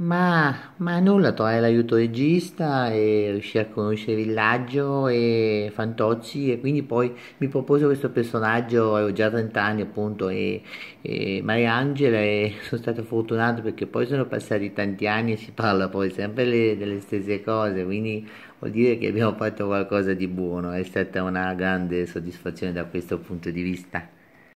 Ma, ma nulla, trovare l'aiuto regista e riuscire a conoscere il Villaggio e Fantozzi e quindi poi mi propose questo personaggio, avevo già 30 anni appunto e, e Mariangela e sono stato fortunato perché poi sono passati tanti anni e si parla poi sempre le, delle stesse cose, quindi vuol dire che abbiamo fatto qualcosa di buono, è stata una grande soddisfazione da questo punto di vista.